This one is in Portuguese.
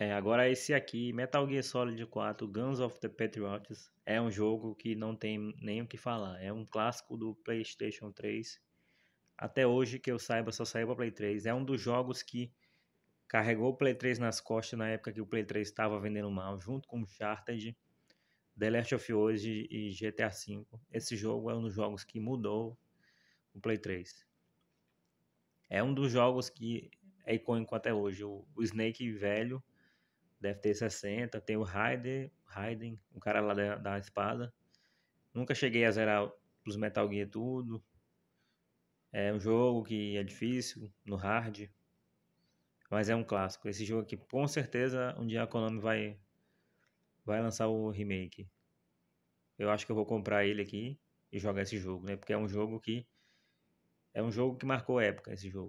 É, agora esse aqui, Metal Gear Solid 4, Guns of the Patriots, é um jogo que não tem nem o que falar. É um clássico do PlayStation 3. Até hoje que eu saiba, só saiu para Play 3. É um dos jogos que carregou o Play 3 nas costas na época que o Play 3 estava vendendo mal, junto com Chartered, The Last of Us e GTA V. Esse jogo é um dos jogos que mudou o Play 3. É um dos jogos que é icônico até hoje. O Snake velho deve ter 60. Tem o Raiden, Raiden o cara lá da, da espada. Nunca cheguei a zerar os Metal Gear tudo. É um jogo que é difícil no hard, mas é um clássico. Esse jogo aqui, com certeza, um dia a Konami vai, vai lançar o remake. Eu acho que eu vou comprar ele aqui e jogar esse jogo, né? Porque é um jogo que é um jogo que marcou época esse jogo.